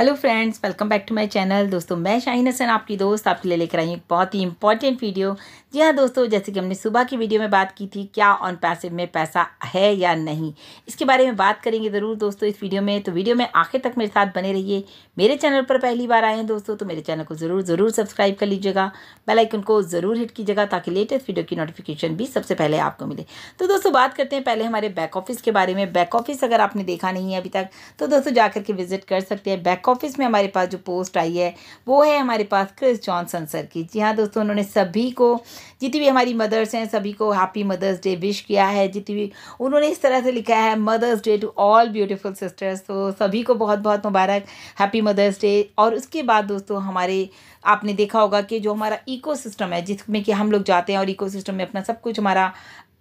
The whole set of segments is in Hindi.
hello friends welcome back to my channel दोस्तों मैं शाहीन हसन आपकी दोस्त आपके लिए लेकर आई हूँ एक बहुत ही इंपॉर्टेंट वीडियो जी हाँ दोस्तों जैसे कि हमने सुबह की वीडियो में बात की थी क्या ऑन पैसिव में पैसा है या नहीं इसके बारे में बात करेंगे ज़रूर दोस्तों इस वीडियो में तो वीडियो में आखिर तक मेरे साथ बने रहिए मेरे चैनल पर पहली बार आए हैं दोस्तों तो मेरे चैनल को ज़रूर ज़रूर सब्सक्राइब कर लीजिएगा बेलाइकन को ज़रूर हिट कीजिएगा ताकि लेटेस्ट वीडियो की नोटिफिकेशन भी सबसे पहले आपको मिले तो दोस्तों बात करते हैं पहले हमारे बैक ऑफिस के बारे में बैक ऑफिस अगर आपने देखा नहीं है अभी तक तो दोस्तों जा के विज़िट कर सकते हैं बैक ऑफिस में हमारे पास जो पोस्ट आई है वो है हमारे पास क्रिस जॉनसन सर की जी हाँ दोस्तों उन्होंने सभी को जितनी भी हमारी मदर्स हैं सभी को हैप्पी मदर्स डे विश किया है जितनी भी उन्होंने इस तरह से लिखा है mother's day to all beautiful sisters तो सभी को बहुत बहुत मुबारक हैप्पी मदर्स डे और उसके बाद दोस्तों हमारे आपने देखा होगा कि जो हमारा इकोसिस्टम है जिसमें कि हम लोग जाते हैं और इकोसिस्टम में अपना सब कुछ हमारा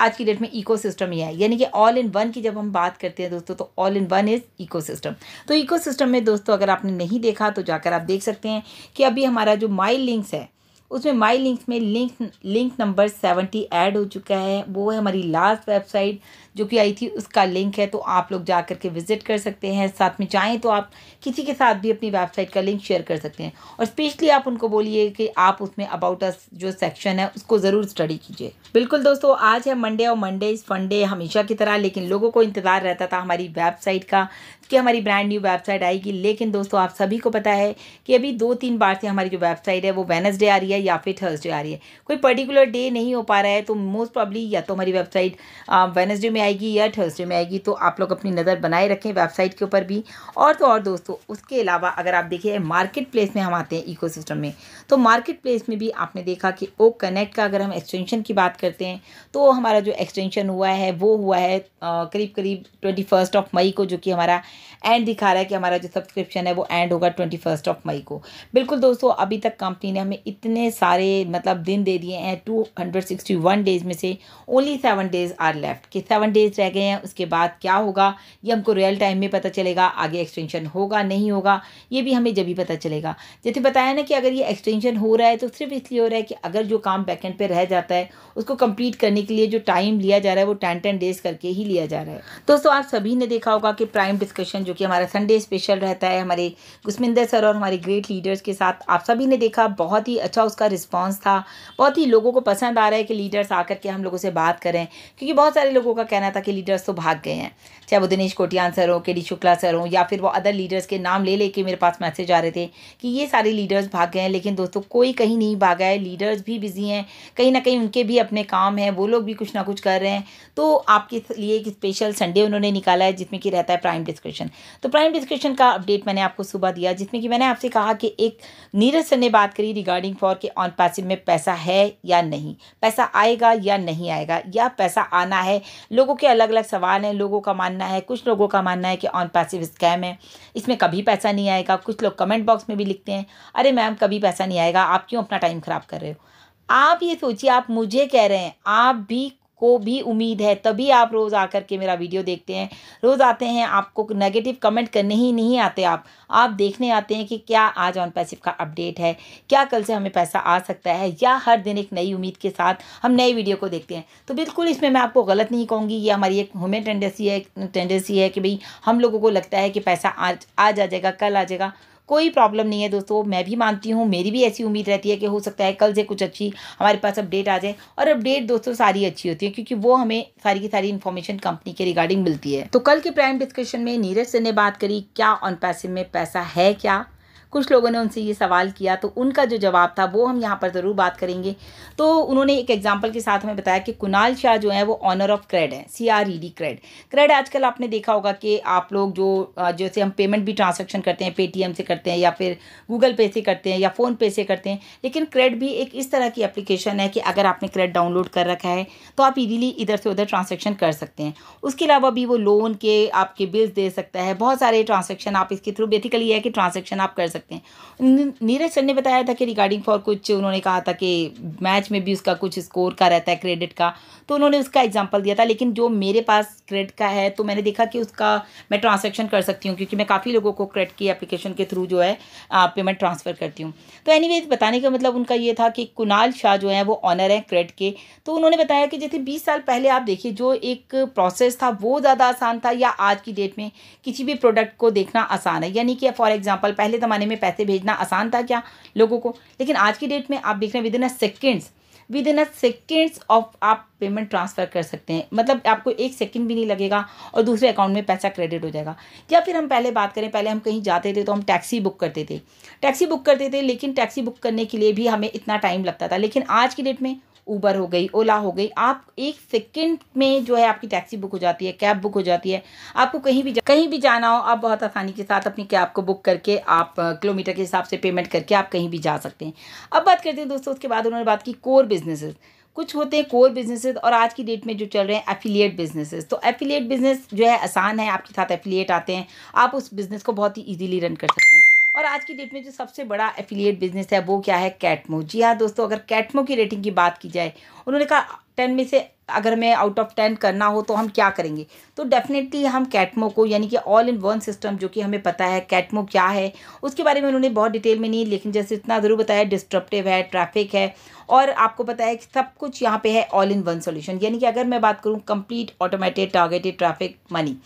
आज की डेट में इको सिस्टम ही है यानी कि ऑल इन वन की जब हम बात करते हैं दोस्तों तो all in one is system तो सिस्टम में दोस्तों अगर आपने नहीं देखा तो जाकर आप देख सकते हैं कि अभी हमारा जो माइल लिंक्स है उसमें माई लिंक में link link number seventy add हो चुका है वो है हमारी लास्ट वेबसाइट जो कि आई थी उसका लिंक है तो आप लोग जा कर के विज़िट कर सकते हैं साथ में चाहें तो आप किसी के साथ भी अपनी वेबसाइट का लिंक शेयर कर सकते हैं और स्पेशली आप उनको बोलिए कि आप उसमें अबाउट अस जो सेक्शन है उसको ज़रूर स्टडी कीजिए बिल्कुल दोस्तों आज है मंडे और मंडे इस फंडे हमेशा की तरह लेकिन लोगों को इंतज़ार रहता था हमारी वेबसाइट का कि हमारी ब्रांड न्यू वेबसाइट आएगी लेकिन दोस्तों आप सभी को पता है कि अभी दो तीन बार से हमारी जो वेबसाइट है वो वेनसडे आ रही है या फिर थर्सडे आ रही है कोई पर्टिकुलर डे नहीं हो पा रहा है तो मोस्ट प्रॉब्ली या तो हमारी वेबसाइट वेनसडे में आएगी या थर्सडे में आएगी तो आप लोग अपनी नज़र बनाए रखें वेबसाइट के ऊपर भी और तो और दोस्तों उसके अलावा अगर आप देखिए मार्केट प्लेस में हम आते हैं इको में तो मार्केट प्लेस में भी आपने देखा कि ओ कनेक्ट का अगर हम एक्सटेंशन की बात करते हैं तो हमारा जो एक्सटेंशन हुआ है वो हुआ है करीब करीब ट्वेंटी फर्स्ट ऑफ मई को जो कि हमारा एंड दिखा रहा है कि हमारा जो सब्सक्रिप्शन है वो एंड होगा ट्वेंटी फर्स्ट ऑफ मई को बिल्कुल दोस्तों अभी तक कंपनी ने हमें इतने सारे मतलब दिन दे दिए हैं two hundred sixty one days में से only seven days are left कि सेवन डेज़ रह गए हैं उसके बाद क्या होगा ये हमको रियल टाइम में पता चलेगा आगे एक्सटेंशन होगा नहीं होगा ये भी हमें जब भी पता चलेगा जैसे बताया ना कि अगर ये एक्सटेंशन हो रहा है तो सिर्फ इसलिए हो रहा है कि अगर जो काम बैकेंड पर रह जाता है उसको कंप्लीट करने के लिए जो टाइम लिया जा रहा है वो टेन टेन डेज़ करके ही लिया जा रहा है दोस्तों आप सभी ने देखा होगा कि प्राइम डिस्कशन सेशन जो कि हमारा संडे स्पेशल रहता है हमारे गुस्मिंदर सर और हमारे ग्रेट लीडर्स के साथ आप सभी ने देखा बहुत ही अच्छा उसका रिस्पॉन्स था बहुत ही लोगों को पसंद आ रहा है कि लीडर्स आकर के हम लोगों से बात करें क्योंकि बहुत सारे लोगों का कहना था कि लीडर्स तो भाग गए हैं चाहे वो दिनेश कोटियान सर हो के डी शुक्ला सर हों या फिर वो अदर लीडर्स के नाम ले लेके मेरे पास मैसेज आ रहे थे कि ये सारे लीडर्स भाग गए हैं लेकिन दोस्तों कोई कहीं नहीं भागा है लीडर्स भी बिजी हैं कहीं ना कहीं उनके भी अपने काम हैं वो लोग भी कुछ ना कुछ कर रहे हैं तो आपके लिए एक स्पेशल संडे उन्होंने निकाला है जिसमें कि रहता है प्राइम डिस्कशन डिस्क्रिप्शन तो प्राइम डिस्क्रिप्शन का अपडेट मैंने आपको सुबह दिया जिसमें कि मैंने आपसे कहा कि एक नीरज सर ने बात करी रिगार्डिंग फॉर के ऑन पैसिव में पैसा है या नहीं पैसा आएगा या नहीं आएगा या पैसा आना है लोगों के अलग अलग सवाल हैं लोगों का मानना है कुछ लोगों का मानना है कि ऑन पैसिव स्कैम है इसमें कभी पैसा नहीं आएगा कुछ लोग कमेंट बॉक्स में भी लिखते हैं अरे मैम कभी पैसा नहीं आएगा आप क्यों अपना टाइम ख़राब कर रहे हो आप ये सोचिए आप मुझे कह रहे हैं आप भी को भी उम्मीद है तभी आप रोज़ आकर के मेरा वीडियो देखते हैं रोज़ आते हैं आपको नेगेटिव कमेंट करने ही नहीं आते आप आप देखने आते हैं कि क्या आज ऑन पैसिव का अपडेट है क्या कल से हमें पैसा आ सकता है या हर दिन एक नई उम्मीद के साथ हम नए वीडियो को देखते हैं तो बिल्कुल इसमें मैं आपको गलत नहीं कहूँगी ये हमारी एक हमें टेंडेंसी है टेंडेंसी है कि भाई हम लोगों को लगता है कि पैसा आज आज आ जाएगा कल आ जाएगा कोई प्रॉब्लम नहीं है दोस्तों मैं भी मानती हूँ मेरी भी ऐसी उम्मीद रहती है कि हो सकता है कल से कुछ अच्छी हमारे पास अपडेट आ जाए और अपडेट दोस्तों सारी अच्छी होती है क्योंकि वो हमें सारी की सारी इन्फॉर्मेशन कंपनी के रिगार्डिंग मिलती है तो कल के प्राइम डिस्कशन में नीरज सर ने बात करी क्या ऑन पैसे में पैसा है क्या कुछ लोगों ने उनसे ये सवाल किया तो उनका जो जवाब था वो हम यहाँ पर ज़रूर बात करेंगे तो उन्होंने एक एग्जाम्पल के साथ हमें बताया कि कुणाल शाह जो है वो ऑनर ऑफ क्रेड है C R E D CRED CRED आजकल आपने देखा होगा कि आप लोग जो जैसे हम पेमेंट भी ट्रांजेक्शन करते हैं पेटीएम से करते हैं या फिर गूगल पे से करते हैं या फ़ोन पे से करते हैं लेकिन क्रेड भी एक इस तरह की एप्लीकेशन है कि अगर आपने क्रेड डाउनलोड कर रखा है तो आप इजीली इधर से उधर ट्रांसेक्शन कर सकते हैं उसके अलावा भी वो लोन के आपके बिल्स दे सकता है बहुत सारे ट्रांसेक्शन आप इसके थ्रू बेसिकली है कि ट्रांसेक्शन आप कर सकते सकते हैं नीरज सर ने बताया था कि रिगार्डिंग फॉर कुछ उन्होंने कहा था कि मैच में भी उसका कुछ स्कोर का रहता है क्रेडिट का तो उन्होंने उसका एग्जाम्पल दिया था लेकिन जो मेरे पास क्रेडिट का है तो मैंने देखा कि उसका मैं ट्रांसेक्शन कर सकती हूँ क्योंकि मैं काफ़ी लोगों को क्रेडिट की एप्लीकेशन के थ्रू जो है पेमेंट ट्रांसफ़र करती हूँ तो एनी बताने का मतलब उनका ये था कि कुणाल शाह जो है वो ऑनर हैं क्रेडिट के तो उन्होंने बताया कि जैसे बीस साल पहले आप देखिए जो एक प्रोसेस था वो ज़्यादा आसान था या आज की डेट में किसी भी प्रोडक्ट को देखना आसान है यानी कि फॉर एग्जाम्पल पहले ज़माने ज़माने में पैसे भेजना आसान था क्या लोगों को लेकिन आज की डेट में आप देख रहे हैं within a seconds within a seconds of आप पेमेंट ट्रांसफ़र कर सकते हैं मतलब आपको एक सेकंड भी नहीं लगेगा और दूसरे अकाउंट में पैसा क्रेडिट हो जाएगा या फिर हम पहले बात करें पहले हम कहीं जाते थे तो हम टैक्सी बुक करते थे टैक्सी बुक करते थे लेकिन टैक्सी बुक करने के लिए भी हमें इतना टाइम लगता था लेकिन आज की डेट में ऊबर हो गई ओला हो गई आप एक सेकेंड में जो है आपकी टैक्सी बुक हो जाती है कैब बुक हो जाती है आपको कहीं भी कहीं भी जाना हो आप बहुत आसानी के साथ अपनी कैब को बुक करके आप किलोमीटर के हिसाब से पेमेंट करके आप कहीं भी जा सकते हैं अब बात करते हैं दोस्तों उसके बाद उन्होंने बात की कोर बिजनेसेस कुछ होते हैं कोर बिजनेसेस और आज की डेट में जो चल रहे हैं एफिलिएट बिजनेसेस तो एफिलिएट बिजनेस जो है आसान है आपके साथ एफिलिएट आते हैं आप उस बिज़नेस को बहुत ही ईजिली रन कर सकते हैं और आज की डेट में जो सबसे बड़ा एफिलिएट बिजनेस है वो क्या है कैटमो जी हाँ दोस्तों अगर कैटमो की रेटिंग की बात की जाए उन्होंने कहा टेन में से अगर हमें आउट ऑफ टेन करना हो तो हम क्या करेंगे तो डेफिनेटली हम कैटमो को यानी कि ऑल इन वन सिस्टम जो कि हमें पता है कैटमो क्या है उसके बारे में उन्होंने बहुत डिटेल में नहीं लेकिन जैसे इतना ज़रूर बताया डिस्ट्रप्टिव है ट्रैफिक है और आपको पता है कि सब कुछ यहाँ पे है ऑल इन वन सोल्यूशन यानी कि अगर मैं बात करूँ complete automated targeted traffic money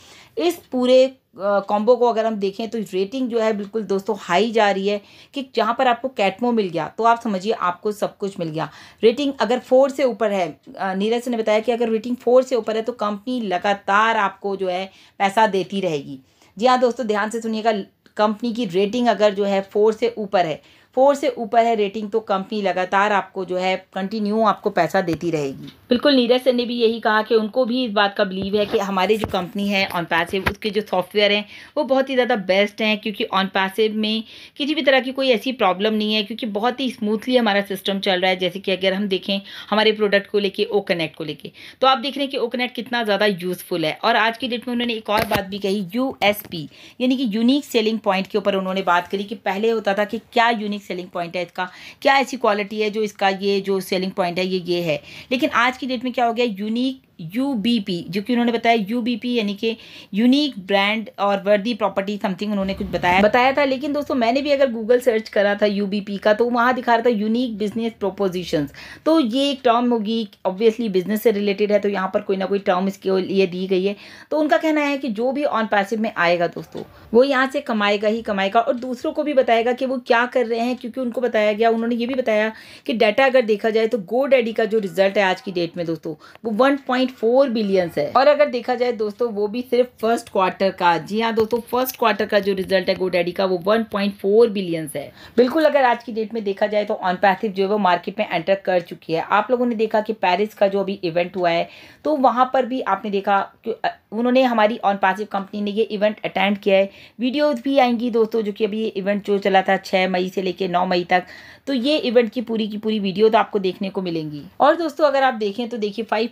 इस पूरे कॉम्बो को अगर हम देखें तो रेटिंग जो है बिल्कुल दोस्तों हाई जा रही है कि जहाँ पर आपको कैटमो मिल गया तो आप समझिए आपको सब कुछ मिल गया रेटिंग अगर फोर से ऊपर है नीरज ने बताया कि अगर रेटिंग फोर से ऊपर है तो कंपनी लगातार आपको जो है पैसा देती रहेगी जी हाँ दोस्तों ध्यान से सुनिएगा कंपनी की रेटिंग अगर जो है फोर से ऊपर है फोर से ऊपर है रेटिंग तो कंपनी लगातार आपको जो है कंटिन्यू आपको पैसा देती रहेगी बिल्कुल नीरज सर ने भी यही कहा कि उनको भी इस बात का बिलीव है कि हमारी जो कंपनी है ऑन पैसिव उसके जो सॉफ्टवेयर हैं वो बहुत ही ज़्यादा बेस्ट हैं क्योंकि ऑन पैसिव में किसी भी तरह की कोई ऐसी प्रॉब्लम नहीं है क्योंकि बहुत ही स्मूथली हमारा सिस्टम चल रहा है जैसे कि अगर हम देखें हमारे प्रोडक्ट को लेकर ओ कनेक्ट को लेकर तो आप देख रहे हैं कि ओ कनेक्ट कितना ज़्यादा यूज़फुल है और आज की डेट में उन्होंने एक और बात भी कही यू यानी कि यूनिक सेलिंग पॉइंट के ऊपर उन्होंने बात करी कि पहले होता था कि क्या यूनिक यूनिक सेलिंग पॉइंट है इसका क्या ऐसी क्वालिटी है जो इसका ये जो सेलिंग पॉइंट है ये ये है लेकिन आज की डेट में क्या हो गया यूनिक यू जो कि उन्होंने बताया यू यानी कि यूनिक ब्रांड और वर्दी प्रॉपर्टी समथिंग उन्होंने कुछ बताया बताया था लेकिन दोस्तों मैंने भी अगर गूगल सर्च करा था यू का तो वहाँ दिखा रहा था यूनिक बिजनेस प्रोपोजिशन तो ये एक टर्म होगी ऑब्वियसली बिजनेस से रिलेटेड है तो यहाँ पर कोई ना कोई टर्म इसके लिए दी गई है तो उनका कहना है कि जो भी ऑन पैसिव में आएगा दोस्तों वो यहाँ से कमाएगा ही कमाएगा और दूसरों को भी बताएगा कि वो क्या कर रहे हैं क्योंकि उनको बताया गया उन्होंने ये भी बताया कि डाटा अगर देखा जाए तो गो डैडी का जो रिजल्ट है आज की डेट में दोस्तों वो वन पॉइंट 1.4 बिलियन है और अगर देखा जाए दोस्तों वो भी सिर्फ फर्स्ट क्वार्टर का जी हाँ दोस्तों फर्स्ट क्वार्टर का जो रिजल्ट है गोडैडी का वो वन पॉइंट फोर है बिल्कुल अगर आज की डेट में देखा जाए तो ऑनपैथिव जो है वो मार्केट में एंटर कर चुकी है आप लोगों ने देखा कि पेरिस का जो अभी इवेंट हुआ है तो वहां पर भी आपने देखा कि उन्होंने हमारी ऑनपैथिव कंपनी ने ये इवेंट अटेंड किया है वीडियोज भी आएंगी दोस्तों जो कि अभी ये इवेंट जो चला था छः मई से लेकर नौ मई तक तो ये इवेंट की पूरी की पूरी वीडियो तो आपको देखने को मिलेंगी और दोस्तों अगर आप देखें तो देखिए five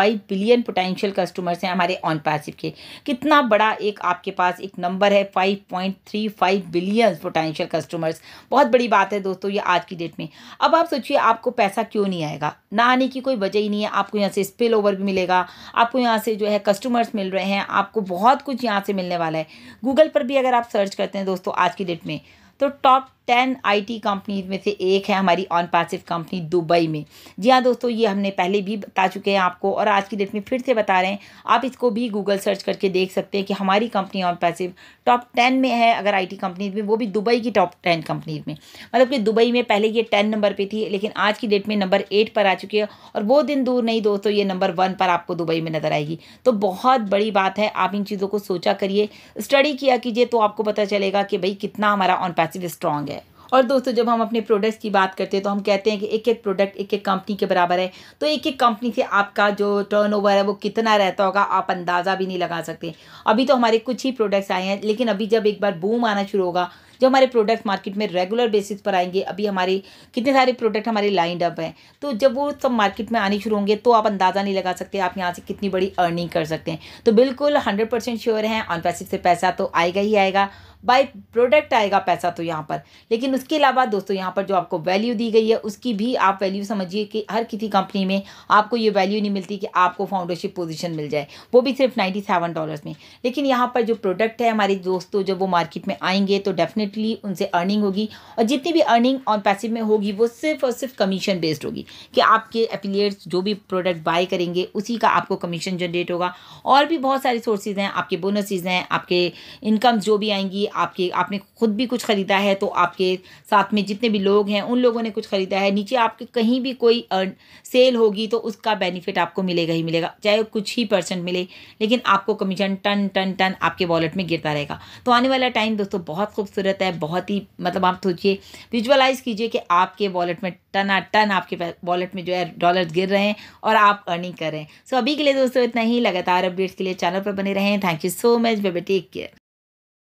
five billion potential customers हैं हमारे ऑन पैसिव के कितना बड़ा एक आपके पास एक नंबर है five point three five billion potential customers बहुत बड़ी बात है दोस्तों ये आज की डेट में अब आप सोचिए आपको पैसा क्यों नहीं आएगा ना आने की कोई वजह ही नहीं है आपको यहाँ से स्पिल ओवर भी मिलेगा आपको यहाँ से जो है कस्टमर्स मिल रहे हैं आपको बहुत कुछ यहाँ से मिलने वाला है गूगल पर भी अगर आप सर्च करते हैं दोस्तों आज की डेट में तो टॉप टेन आईटी कंपनीज में से एक है हमारी ऑन पासिव कंपनी दुबई में जी हाँ दोस्तों ये हमने पहले भी बता चुके हैं आपको और आज की डेट में फिर से बता रहे हैं आप इसको भी गूगल सर्च करके देख सकते हैं कि हमारी company on passive top ten में है अगर आई टी कंपनीज में वो भी दुबई की टॉप टेन कंपनीज में मतलब कि दुबई में पहले ये टेन नंबर पर थी लेकिन आज की डेट में नंबर एट पर आ चुकी है और वो दिन दूर नहीं दोस्तों ये नंबर वन पर आपको दुबई में नज़र आएगी तो बहुत बड़ी बात है आप इन चीज़ों को सोचा करिए स्टडी किया कीजिए तो आपको पता चलेगा कि भाई कितना हमारा ऑन पैसिव स्ट्रांग है और दोस्तों जब हम अपने प्रोडक्ट्स की बात करते हैं तो हम कहते हैं कि एक एक प्रोडक्ट एक एक कंपनी के बराबर है तो एक एक कंपनी से आपका जो टर्नओवर है वो कितना रहता होगा आप अंदाज़ा भी नहीं लगा सकते अभी तो हमारे कुछ ही प्रोडक्ट्स आए हैं लेकिन अभी जब एक बार बूम आना शुरू होगा जो हमारे प्रोडक्ट्स मार्केट में रेगुलर बेसिस पर आएंगे अभी हमारे कितने सारे प्रोडक्ट हमारे लाइंड अप हैं तो जब वो सब मार्केट में आने शुरू होंगे तो आप अंदाज़ा नहीं लगा सकते आप यहाँ से कितनी बड़ी अर्निंग कर सकते हैं तो बिल्कुल हंड्रेड परसेंट श्योर हैं ऑन पैसिव से पैसा तो आएगा ही आएगा बाई प्रोडक्ट आएगा पैसा तो यहाँ पर लेकिन उसके अलावा दोस्तों यहाँ पर जो आपको वैल्यू दी गई है उसकी भी आप वैल्यू समझिए कि हर किसी कंपनी में आपको ये वैल्यू नहीं मिलती कि आपको फाउंडरशिप पोजीशन मिल जाए वो भी सिर्फ नाइन्टी सेवन डॉलर्स में लेकिन यहाँ पर जो प्रोडक्ट है हमारे दोस्तों जब वो मार्केट में आएंगे तो डेफिनेटली उनसे अर्निंग होगी और जितनी भी अर्निंग ऑन पैसिव में होगी वो सिर्फ और सिर्फ कमीशन बेस्ड होगी कि आपके एफिलियट्स जो भी प्रोडक्ट बाय करेंगे उसी का आपको कमीशन जनरेट होगा और भी बहुत सारे सोर्सेज हैं आपके बोनसेज हैं आपके इनकम जो भी आएंगी आपके आपने खुद भी कुछ ख़रीदा है तो आपके साथ में जितने भी लोग हैं उन लोगों ने कुछ ख़रीदा है नीचे आपके कहीं भी कोई अर्न सेल होगी तो उसका बेनिफिट आपको मिलेगा ही मिलेगा चाहे कुछ ही परसेंट मिले लेकिन आपको कमीशन टन टन टन आपके वॉलेट में गिरता रहेगा तो आने वाला टाइम दोस्तों बहुत खूबसूरत है बहुत ही मतलब आप सोचिए विजुअलाइज़ कीजिए कि आपके वॉलेट में टन आ टन आपके वॉलेट में जो है डॉलर्स गिर रहे हैं और आप अर्निंग कर रहे हैं सो अभी के लिए दोस्तों इतना ही लगातार अपडेट्स के लिए चैनल पर बने रहें thank you so much baby take care